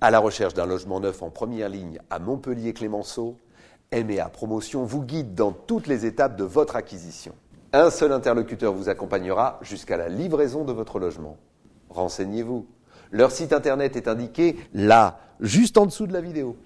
À la recherche d'un logement neuf en première ligne à Montpellier-Clémenceau, MEA Promotion vous guide dans toutes les étapes de votre acquisition. Un seul interlocuteur vous accompagnera jusqu'à la livraison de votre logement. Renseignez-vous. Leur site internet est indiqué là, juste en dessous de la vidéo.